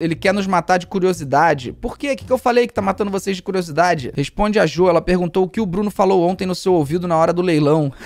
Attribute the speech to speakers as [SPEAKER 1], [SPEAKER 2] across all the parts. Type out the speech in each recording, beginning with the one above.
[SPEAKER 1] Ele quer nos matar de curiosidade. Por quê? O que, que eu falei que tá matando vocês de curiosidade? Responde a Jo, ela perguntou o que o Bruno falou ontem no seu ouvido na hora do leilão.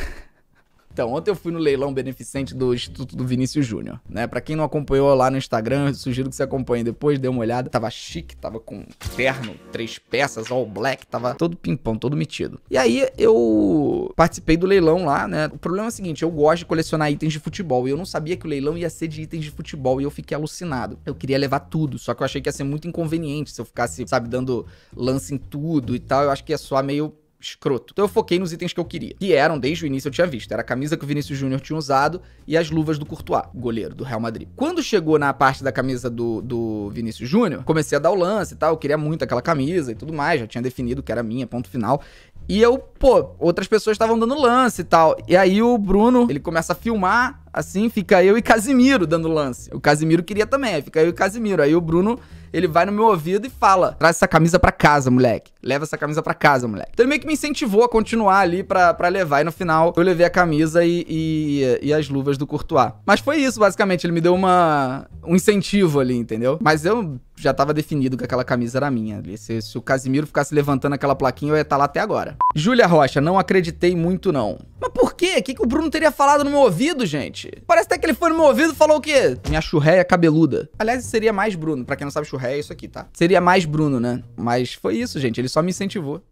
[SPEAKER 1] Então, ontem eu fui no leilão beneficente do Instituto do Vinícius Júnior, né? Pra quem não acompanhou lá no Instagram, sugiro que você acompanhe depois, dê uma olhada. Tava chique, tava com terno, três peças, all black, tava todo pimpão, todo metido. E aí eu participei do leilão lá, né? O problema é o seguinte, eu gosto de colecionar itens de futebol e eu não sabia que o leilão ia ser de itens de futebol e eu fiquei alucinado. Eu queria levar tudo, só que eu achei que ia ser muito inconveniente se eu ficasse, sabe, dando lance em tudo e tal. Eu acho que ia soar meio escroto. Então eu foquei nos itens que eu queria, que eram, desde o início eu tinha visto, era a camisa que o Vinícius Júnior tinha usado e as luvas do Courtois, goleiro do Real Madrid. Quando chegou na parte da camisa do, do Vinícius Júnior, comecei a dar o lance e tal, eu queria muito aquela camisa e tudo mais, já tinha definido que era minha, ponto final. E eu, pô, outras pessoas estavam dando lance e tal. E aí o Bruno, ele começa a filmar, assim, fica eu e Casimiro dando lance. O Casimiro queria também, fica eu e Casimiro. Aí o Bruno, ele vai no meu ouvido e fala: traz essa camisa pra casa, moleque leva essa camisa para casa, moleque. Então ele meio que me incentivou a continuar ali para levar. E no final eu levei a camisa e, e, e, as luvas do Courtois. Mas foi isso, basicamente. Ele me deu uma, um incentivo ali, entendeu? Mas eu já tava definido que aquela camisa era minha Se, se o Casimiro ficasse levantando aquela plaquinha, eu ia estar tá lá até agora. Júlia Rocha, não acreditei muito, não. Mas por quê? O que, que o Bruno teria falado no meu ouvido, gente? Parece até que ele foi no meu ouvido e falou o quê? Minha churréia cabeluda. Aliás, seria mais Bruno. Pra quem não sabe, churréia é isso aqui, tá? Seria mais Bruno, né? Mas foi isso, gente. Ele só me incentivou.